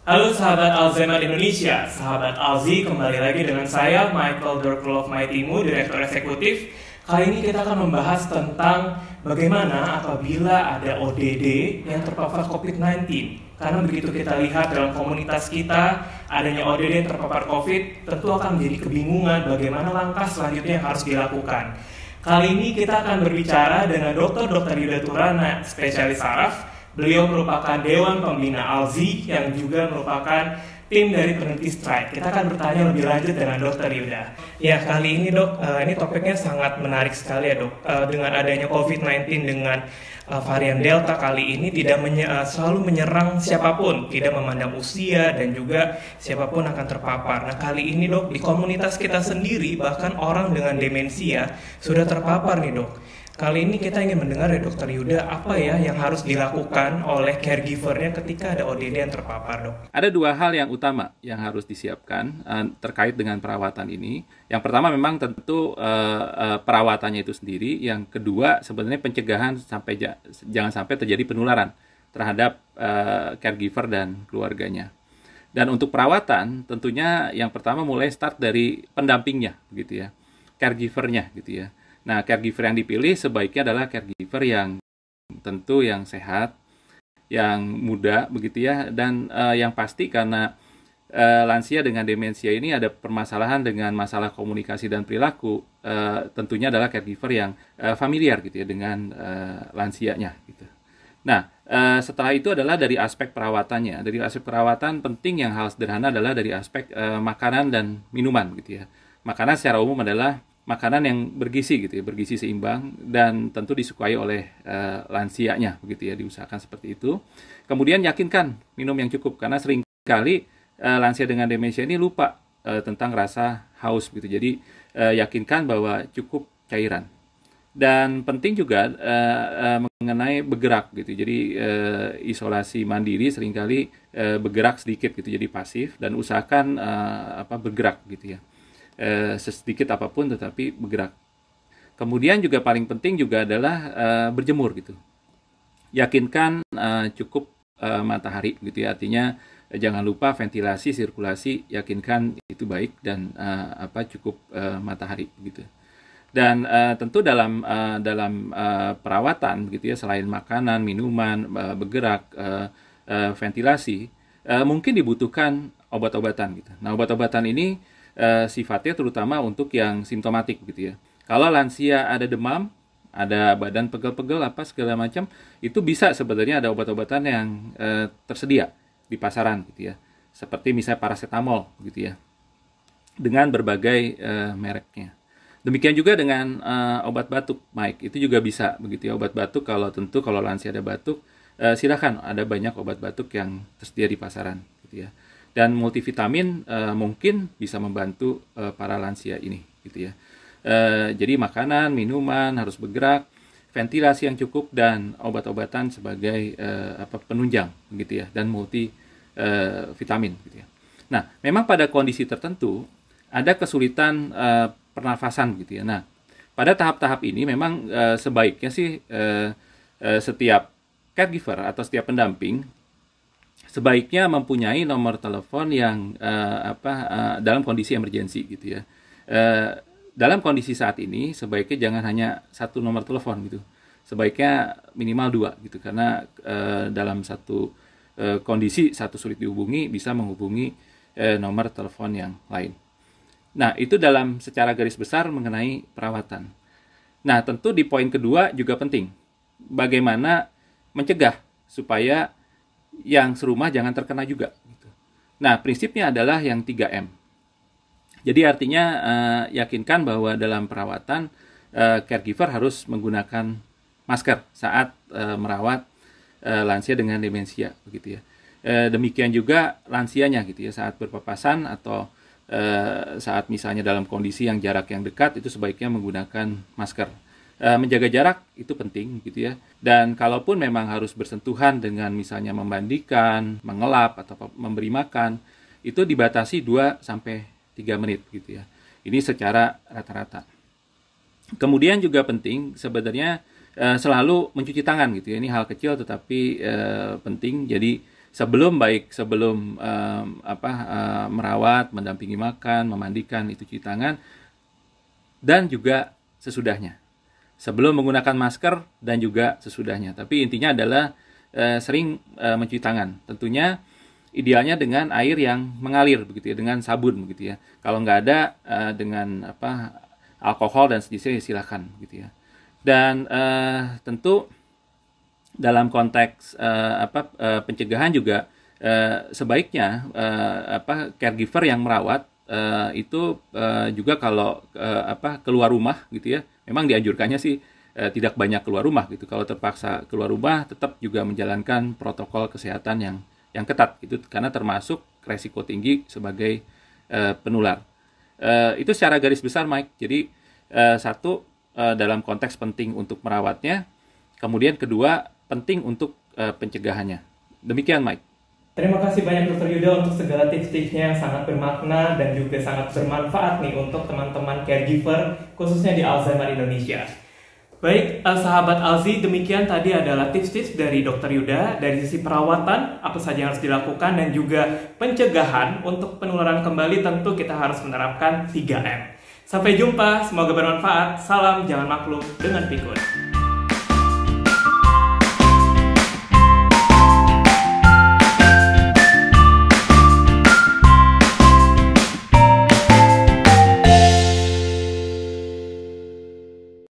Halo sahabat Alzheimer Indonesia, sahabat Alzi kembali lagi dengan saya Michael Dorkul of Maitimu, Direktur Eksekutif. Kali ini kita akan membahas tentang bagaimana apabila ada ODD yang terpapar COVID-19. Karena begitu kita lihat dalam komunitas kita adanya ODD yang terpapar COVID, tentu akan menjadi kebingungan bagaimana langkah selanjutnya yang harus dilakukan. Kali ini kita akan berbicara dengan Dr. Dr. Yuda Turana, spesialis saraf, Beliau merupakan Dewan Pembina Alzi yang juga merupakan tim dari peneliti strike. Kita akan bertanya lebih lanjut dengan Dokter Yuda. Ya kali ini dok, eh, ini topiknya sangat menarik sekali ya dok. Eh, dengan adanya COVID-19 dengan eh, varian Delta kali ini tidak menye selalu menyerang siapapun, tidak memandang usia dan juga siapapun akan terpapar. Nah kali ini dok di komunitas kita sendiri bahkan orang dengan demensia sudah terpapar nih dok. Kali ini kita ingin mendengar ya dokter Yuda, apa ya yang harus dilakukan oleh caregivernya ketika ada ODD yang terpapar dok? Ada dua hal yang utama yang harus disiapkan eh, terkait dengan perawatan ini. Yang pertama memang tentu eh, eh, perawatannya itu sendiri. Yang kedua sebenarnya pencegahan sampai jangan sampai terjadi penularan terhadap uh, caregiver dan keluarganya. Dan untuk perawatan tentunya yang pertama mulai start dari pendampingnya, gitu ya, caregivernya, gitu ya Nah, caregiver yang dipilih sebaiknya adalah caregiver yang tentu yang sehat, yang muda begitu ya dan uh, yang pasti karena uh, lansia dengan demensia ini ada permasalahan dengan masalah komunikasi dan perilaku uh, tentunya adalah caregiver yang uh, familiar gitu ya dengan uh, lansianya gitu. Nah, setelah itu adalah dari aspek perawatannya. Dari aspek perawatan penting yang hal sederhana adalah dari aspek makanan dan minuman gitu ya. Makanan secara umum adalah makanan yang bergizi gitu ya, bergizi seimbang dan tentu disukai oleh e, lansianya begitu ya, diusahakan seperti itu. Kemudian yakinkan minum yang cukup karena seringkali e, lansia dengan demensia ini lupa e, tentang rasa haus gitu. Jadi e, yakinkan bahwa cukup cairan. Dan penting juga e, e, mengenai bergerak gitu. Jadi e, isolasi mandiri seringkali e, bergerak sedikit gitu jadi pasif dan usahakan e, apa bergerak gitu ya. Eh, sesedikit apapun tetapi bergerak. Kemudian juga paling penting juga adalah uh, berjemur gitu. Yakinkan uh, cukup uh, matahari gitu ya artinya uh, jangan lupa ventilasi sirkulasi yakinkan itu baik dan uh, apa cukup uh, matahari gitu dan uh, tentu dalam uh, dalam uh, perawatan begitu ya selain makanan minuman uh, bergerak uh, uh, ventilasi uh, mungkin dibutuhkan obat-obatan gitu nah obat-obatan ini uh, sifatnya terutama untuk yang simptomatik gitu ya. Kalau lansia ada demam, ada badan pegel-pegel apa segala macam, itu bisa sebenarnya ada obat-obatan yang uh, tersedia di pasaran gitu ya. Seperti misalnya paracetamol gitu ya. Dengan berbagai uh, mereknya. Demikian juga dengan uh, obat batuk, Mike. Itu juga bisa begitu ya obat batuk kalau tentu kalau lansia ada batuk, uh, silakan ada banyak obat batuk yang tersedia di pasaran gitu ya dan multivitamin uh, mungkin bisa membantu uh, para lansia ini gitu ya. Uh, jadi makanan, minuman harus bergerak, ventilasi yang cukup dan obat-obatan sebagai uh, apa penunjang gitu ya dan multi uh, vitamin gitu ya. Nah, memang pada kondisi tertentu ada kesulitan uh, pernafasan gitu ya. Nah, pada tahap-tahap ini memang uh, sebaiknya sih uh, uh, setiap caregiver atau setiap pendamping sebaiknya mempunyai nomor telepon yang uh, apa uh, dalam kondisi emergensi gitu ya. Uh, dalam kondisi saat ini sebaiknya jangan hanya satu nomor telepon gitu. Sebaiknya minimal dua gitu karena uh, dalam satu uh, kondisi satu sulit dihubungi bisa menghubungi uh, nomor telepon yang lain. Nah, itu dalam secara garis besar mengenai perawatan. Nah, tentu di poin kedua juga penting. Bagaimana mencegah supaya yang serumah jangan terkena juga. Gitu. Nah, prinsipnya adalah yang 3M. Jadi artinya uh, yakinkan bahwa dalam perawatan uh, caregiver harus menggunakan masker saat uh, merawat uh, lansia dengan demensia begitu ya. Uh, demikian juga lansianya gitu ya saat berpapasan atau uh, saat misalnya dalam kondisi yang jarak yang dekat itu sebaiknya menggunakan masker. Eh, menjaga jarak itu penting gitu ya. Dan kalaupun memang harus bersentuhan dengan misalnya memandikan, mengelap atau memberi makan, itu dibatasi 2 sampai 3 menit gitu ya. Ini secara rata-rata. Kemudian juga penting sebenarnya eh, selalu mencuci tangan gitu ya. Ini hal kecil tetapi eh, penting. Jadi sebelum baik sebelum apa merawat, mendampingi makan, memandikan itu cuci tangan dan juga sesudahnya sebelum menggunakan masker dan juga sesudahnya. Tapi intinya adalah e, sering e, mencuci tangan. Tentunya idealnya dengan air yang mengalir begitu ya, dengan sabun begitu ya. Kalau nggak ada e, dengan apa alkohol dan sejenisnya ya silakan gitu ya. Dan e, tentu dalam konteks e, apa e, pencegahan juga e, sebaiknya e, apa caregiver yang merawat uh, itu uh, juga kalau uh, apa keluar rumah gitu ya memang dianjurkannya sih uh, tidak banyak keluar rumah gitu kalau terpaksa keluar rumah tetap juga menjalankan protokol kesehatan yang yang ketat itu karena termasuk resiko tinggi sebagai uh, penular uh, itu secara garis besar Mike jadi uh, satu uh, dalam konteks penting untuk merawatnya kemudian kedua penting untuk uh, pencegahannya demikian Mike Terima kasih banyak Dokter Yuda untuk segala tips-tipsnya yang sangat bermakna dan juga sangat bermanfaat nih untuk teman-teman caregiver khususnya di Alzheimer Indonesia. Baik, eh, sahabat Alzi, demikian tadi adalah tips-tips dari Dokter Yuda dari sisi perawatan apa saja yang harus dilakukan dan juga pencegahan untuk penularan kembali tentu kita harus menerapkan 3M. Sampai jumpa, semoga bermanfaat. Salam jangan maklum dengan pikun.